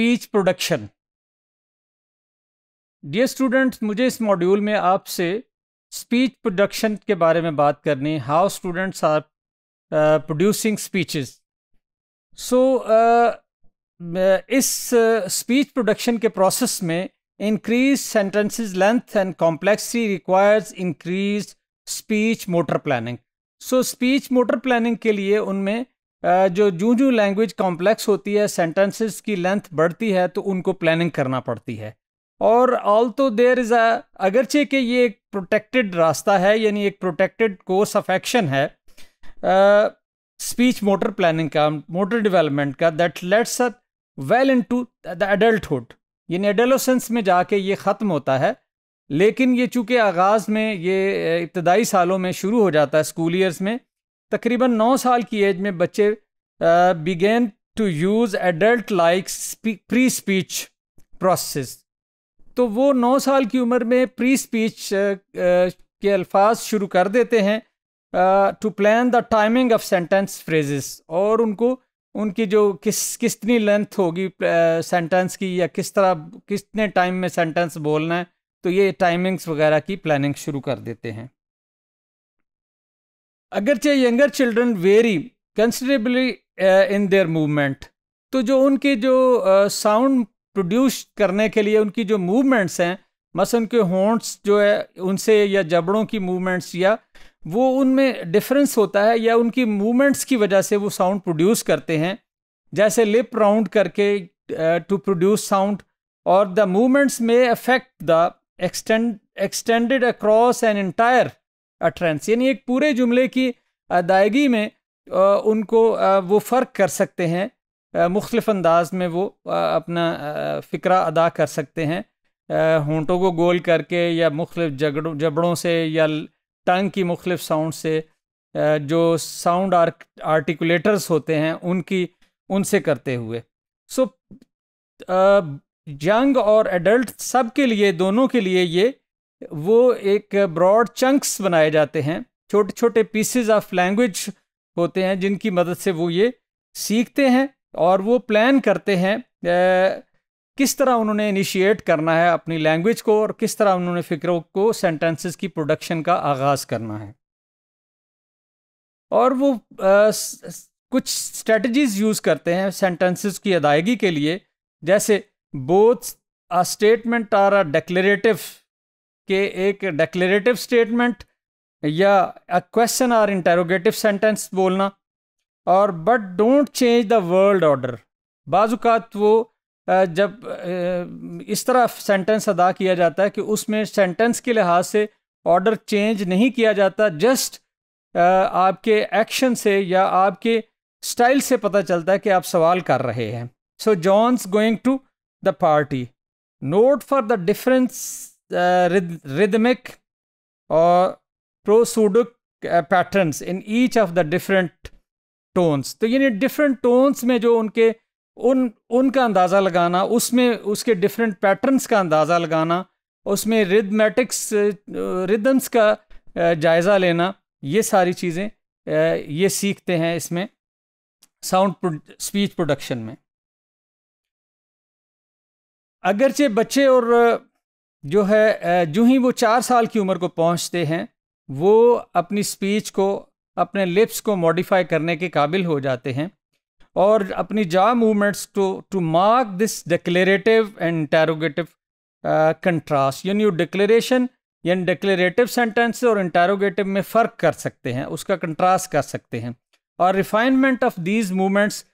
speech production dear students मुझे इस module में आपसे स्पीच प्रोडक्शन के बारे में बात करनी how students are producing speeches so इस स्पीच uh, प्रोडक्शन के प्रोसेस में increase sentences length and complexity requires increase speech motor planning so speech motor planning के लिए उनमें जो जू जू लैंग्वेज कॉम्प्लेक्स होती है सेंटेंसेस की लेंथ बढ़ती है तो उनको प्लानिंग करना पड़ती है और ऑल तो देर इज़ अ अगरचे कि ये एक प्रोटेक्टेड रास्ता है यानी एक प्रोटेक्टेड कोर्स ऑफ एक्शन है स्पीच मोटर प्लानिंग का मोटर डेवलपमेंट का that lets well into the adulthood यानी एडलोसेंस में जाके ये ख़त्म होता है लेकिन ये चूँकि आगाज़ में ये इब्तदाई सालों में शुरू हो जाता है स्कूल ईयर्स में तकरीबन नौ साल की एज में बच्चे begin to use adult like pre speech process तो वो नौ साल की उम्र में प्री स्पीच के अल्फाज शुरू कर देते हैं to plan the timing of sentence phrases और उनको उनकी जो किस कितनी लेंथ होगी सेंटेंस की या किस तरह कितने टाइम में सेंटेंस बोलना है तो ये टाइमिंग्स वगैरह की प्लानिंग शुरू कर देते हैं अगरचे younger children vary considerably in their movement तो जो उनके जो साउंड uh, प्रोड्यूस करने के लिए उनकी जो मूवमेंट्स हैं मस उनके हॉर्न्स जो है उनसे या जबड़ों की मूवमेंट्स या वो उनमें डिफरेंस होता है या उनकी मूवमेंट्स की वजह से वो साउंड प्रोड्यूस करते हैं जैसे लिप राउंड करके टू प्रोड्यूस साउंड और द मूवमेंट्स में affect the extend extended across an entire utterance यानी एक पूरे जुमले की अदायगी में उनको वो फ़र्क कर सकते हैं मुख्तफ अंदाज में वो अपना फ़िक्रा अदा कर सकते हैं होंटों को गोल करके या मुख्तफ जगड़ों जबड़ों से या टंग की मुख्तफ साउंड से जो साउंड आर्टिकुलेटर्स होते हैं उनकी उनसे करते हुए सो यंग और एडल्ट सब के लिए दोनों के लिए ये वो एक ब्रॉड चंक्स बनाए जाते हैं छोटे छोटे पीसेज ऑफ लैंग्वेज होते हैं जिनकी मदद से वो ये सीखते हैं और वो प्लान करते हैं ए, किस तरह उन्होंने इनिशिएट करना है अपनी लैंग्वेज को और किस तरह उन्होंने फ़िक्रों को सेंटेंसेस की प्रोडक्शन का आगाज़ करना है और वो आ, स, कुछ स्ट्रेटजीज़ यूज़ करते हैं सेंटेंसेस की अदायगी के लिए जैसे both a statement or a declarative कि एक डेक्लेटिव स्टेटमेंट या क्वेश्चन आर इंटेरोगेटिव सेंटेंस बोलना और but don't change the world order बाजुकात वो जब इस तरह सेंटेंस अदा किया जाता है कि उसमें सेंटेंस के लिहाज से ऑर्डर चेंज नहीं किया जाता जस्ट आपके एक्शन से या आपके स्टाइल से पता चलता है कि आप सवाल कर रहे हैं so John's going to the party note for the difference rhythmic uh, और prosodic uh, patterns in each of the different tones तो यानी डिफरेंट टोन्स में जो उनके उन उनका अंदाज़ा लगाना उसमें उसके डिफरेंट पैटर्नस का अंदाज़ा लगाना उसमें रिदमेटिक्स रिदम्स uh, का जायज़ा लेना ये सारी चीज़ें ये सीखते हैं इसमें साउंड स्पीच प्रोडक्शन में अगरचे बच्चे और जो है जो ही वो चार साल की उम्र को पहुंचते हैं वो अपनी स्पीच को अपने लिप्स को मॉडिफाई करने के काबिल हो जाते हैं और अपनी jaw movements to to mark this declarative and interrogative contrast यानी डिक्लेरेशन यानी डिक्लेरेटिव सेंटेंस और इंटेरोगेटिव में फ़र्क कर सकते हैं उसका कंट्रास्ट कर सकते हैं और refinement of these movements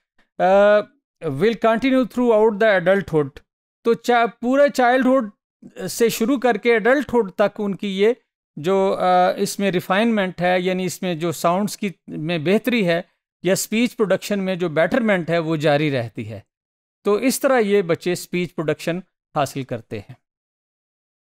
will continue throughout the adulthood तो चा चाइल्ड चाइल्डहुड से शुरू करके एडल्टहुड तक उनकी ये जो इसमें रिफाइनमेंट है यानी इसमें जो साउंड्स की में बेहतरी है या स्पीच प्रोडक्शन में जो बेटरमेंट है वो जारी रहती है तो इस तरह ये बच्चे स्पीच प्रोडक्शन हासिल करते हैं